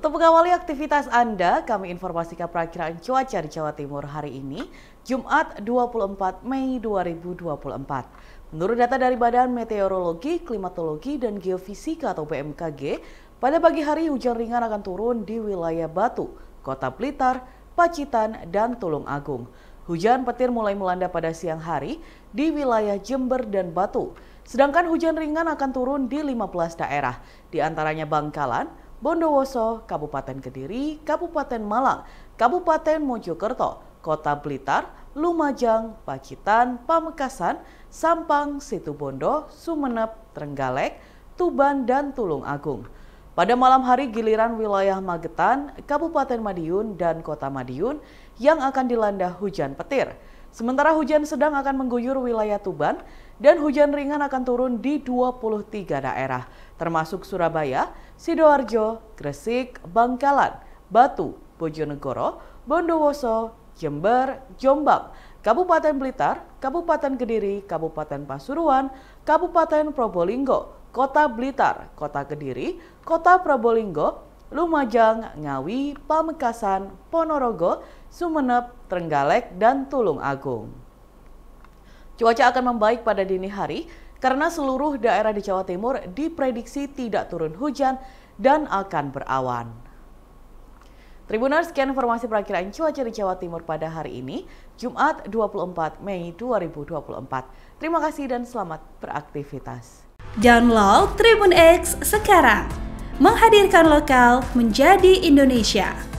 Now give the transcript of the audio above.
Untuk mengawali aktivitas Anda, kami informasikan perakiraan cuaca di Jawa Timur hari ini, Jumat 24 Mei 2024. Menurut data dari Badan Meteorologi, Klimatologi, dan Geofisika atau BMKG, pada pagi hari hujan ringan akan turun di wilayah Batu, Kota Blitar, Pacitan, dan Tulung Agung. Hujan petir mulai melanda pada siang hari di wilayah Jember dan Batu. Sedangkan hujan ringan akan turun di 15 daerah, di antaranya Bangkalan, Bondowoso, Kabupaten Kediri, Kabupaten Malang, Kabupaten Mojokerto, Kota Blitar, Lumajang, Pacitan, Pamekasan, Sampang, Situbondo, Sumenep, Trenggalek, Tuban, dan Tulung Agung. Pada malam hari giliran wilayah Magetan, Kabupaten Madiun, dan Kota Madiun yang akan dilanda hujan petir. Sementara hujan sedang akan mengguyur wilayah Tuban dan hujan ringan akan turun di 23 daerah termasuk Surabaya, Sidoarjo, Gresik, Bangkalan, Batu, Bojonegoro, Bondowoso, Jember, Jombang, Kabupaten Blitar, Kabupaten Kediri, Kabupaten Pasuruan, Kabupaten Probolinggo, Kota Blitar, Kota Kediri, Kota Probolinggo, Lumajang, Ngawi, Pamekasan, Ponorogo, Sumeneb, Trenggalek, dan Tulung Agung. Cuaca akan membaik pada dini hari karena seluruh daerah di Jawa Timur diprediksi tidak turun hujan dan akan berawan. Tribuners, sekian informasi perakiraan cuaca di Jawa Timur pada hari ini, Jumat 24 Mei 2024. Terima kasih dan selamat beraktivitas. Download Tribun X sekarang, menghadirkan lokal menjadi Indonesia.